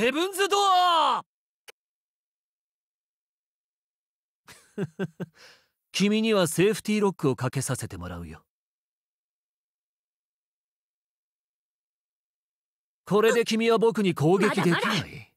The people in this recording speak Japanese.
ヘブンズ・ドアー君にはセーフティーロックをかけさせてもらうよこれで君は僕に攻撃できない